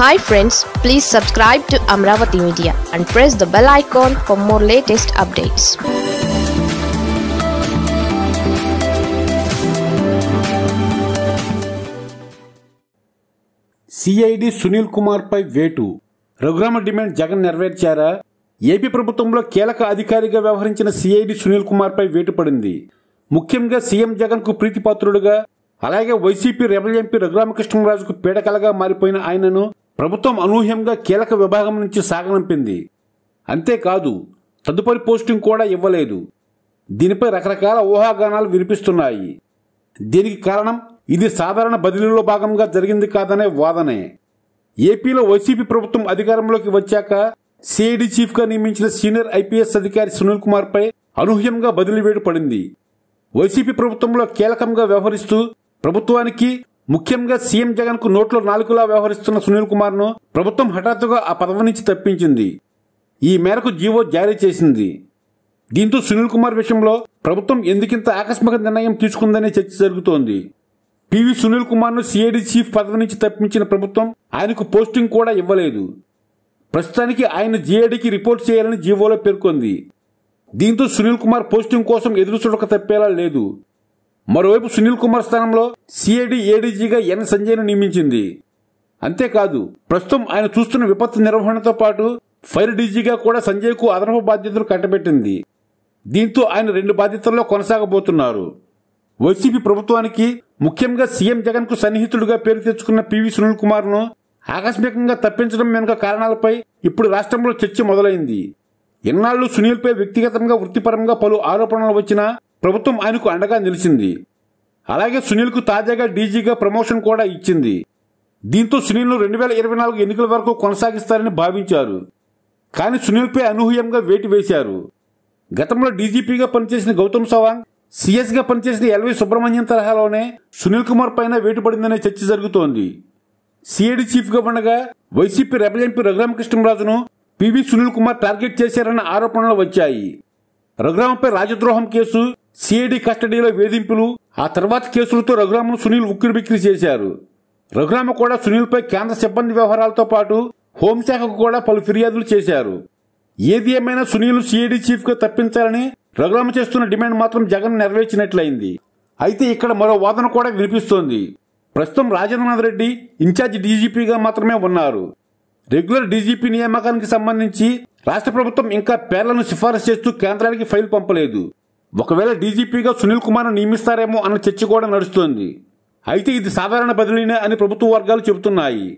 hi friends please subscribe to Amaravati media and press the bell icon for more latest updates CID Sunil కుమార్పై వేటు Raghurama demand Jagan నెరవేర్చారా AP ప్రభుత్వంలో కీలక అధికారిగా వ్యవహరించిన సిఐడి సునీల్ కుమార్పై వేటు పడింది ముఖ్యంగా సీఎం జగన్కు ప్రీతిపాత్రుడుగా అలాగే వైసీపీ రెబల్ ఎంపీ రఘురామకృష్ణరాజుకు పీడకలగా మారిపోయిన ఆయనను ప్రభుత్వం అనూహ్యంగా కీలక విభాగం నుంచి సాగనంపింది అంతేకాదు తదుపరి పోస్టింగ్ కూడా ఇవ్వలేదు దీనిపై రకరకాల ఊహాగానాలు వినిపిస్తున్నాయి దీనికి కారణం ఇది సాధారణ బదిలీలో భాగంగా జరిగింది కాదనే వాదనే ఏపీలో వైసీపీ ప్రభుత్వం అధికారంలోకి వచ్చాక సిఐడి చీఫ్గా నియమించిన సీనియర్ ఐపీఎస్ అధికారి సునీల్ కుమార్పై అనూహ్యంగా బదిలీ వేడు పడింది వైసీపీ ప్రభుత్వంలో కీలకంగా వ్యవహరిస్తూ ప్రభుత్వానికి ముఖ్యంగా సీఎం జగన్ కు నోట్లో నాలుగులా వ్యవహరిస్తున్న సునీల్ కుమార్ ను ప్రభుత్వం హఠాత్తుగా ఆ పదవి నుంచి తప్పించింది ఈ మేరకు జీవో జారీ చేసింది దీంతో సునీల్ కుమార్ విషయంలో ప్రభుత్వం ఎందుకింత ఆకస్మిక నిర్ణయం తీసుకుందనే చర్చ జరుగుతోంది పివి సునీల్ కుమార్ ను సిఐడి చీఫ్ పదవి నుంచి తప్పించిన ప్రభుత్వం ఆయనకు పోస్టింగ్ కూడా ఇవ్వలేదు ప్రస్తుతానికి ఆయన జేఏడీకి రిపోర్ట్ చేయాలని జీవోలో పేర్కొంది దీంతో సునీల్ కుమార్ పోస్టింగ్ కోసం ఎదురు చూడక తప్పేలా లేదు మరోవైపు సునీల్ కుమార్ స్థానంలో సిఐడి ఏడీజీగా ఎన్ సంజయ్ను నియమించింది అంతేకాదు ప్రస్తుతం ఆయన చూస్తున్న విపత్తు నిర్వహణతో పాటు ఫైర్ డీజీగా కూడా సంజయ్కు అదనపు బాధ్యతలు కట్టబెట్టింది దీంతో ఆయన రెండు బాధ్యతల్లో కొనసాగబోతున్నారు వైసీపీ ప్రభుత్వానికి ముఖ్యంగా సీఎం జగన్కు సన్నిహితుడిగా పేరు తెచ్చుకున్న పివి సునీల్ కుమార్ను ఆకస్మికంగా తప్పించడం వెనుక కారణాలపై ఇప్పుడు రాష్ట్రంలో చర్చ మొదలైంది ఎన్నాళ్లు సునీల్పై వ్యక్తిగతంగా వృత్తిపరంగా పలు ఆరోపణలు వచ్చినా ప్రభుత్వం ఆయనకు అండగా నిలిచింది అలాగే సునీల్కు తాజాగా డీజీగా ప్రమోషన్ కూడా ఇచ్చింది దీంతో సునీల్ను రెండు వేల ఇరవై నాలుగు ఎన్నికల వరకు కొనసాగిస్తారని భావించారు కానీ సునీల్పై అనూహ్యంగా వేటు వేశారు గతంలో డీజీపీగా పనిచేసిన గౌతమ్ సవాంగ్ సీఎస్గా పనిచేసిన ఎల్వి సుబ్రహ్మణ్యం తరహాలోనే సునీల్ కుమార్ పైన వేటు పడిందనే చర్చ జరుగుతోంది సిఐడి చీఫ్గా ఉండగా వైసీపీ రెబల్ ఎంపీ రఘురామకృష్ణరాజును పివి సునీల్ కుమార్ టార్గెట్ చేశారన్న ఆరోపణలు వచ్చాయి రఘురామపై రాజద్రోహం కేసు సిఐడి కస్టడీలో వేధింపులు ఆ తర్వాత కేసులతో రఘురామను సునీల్ ఉక్కిరిబిక్కిరి చేశారు రఘురామ కూడా సునీల్పై కేంద్ర సిబ్బంది వ్యవహారాలతో పాటు హోంశాఖకు కూడా పలు ఫిర్యాదులు చేశారు ఏది ఏమైనా సునీల్ సిఐడి చీఫ్గా తప్పించాలని రఘురామ చేస్తున్న డిమాండ్ మాత్రం జగన్ నెరవేర్చినట్లయింది అయితే ఇక్కడ మరో వాదన కూడా వినిపిస్తోంది ప్రస్తుతం రాజేంద్రనాథ్ రెడ్డి ఇన్ఛార్జ్ డీజీపీగా మాత్రమే ఉన్నారు రెగ్యులర్ డీజీపీ నియామకానికి సంబంధించి రాష్ట్ర ప్రభుత్వం ఇంకా పేర్లను సిఫారసు చేస్తూ కేంద్రానికి ఫైల్ పంపలేదు ఒకవేళ డీజీపీగా సునీల్ కుమార్ను నియమిస్తారేమో అన్న చర్చ కూడా నడుస్తోంది అయితే ఇది సాధారణ బదిలీనే అని ప్రభుత్వ వర్గాలు చెబుతున్నాయి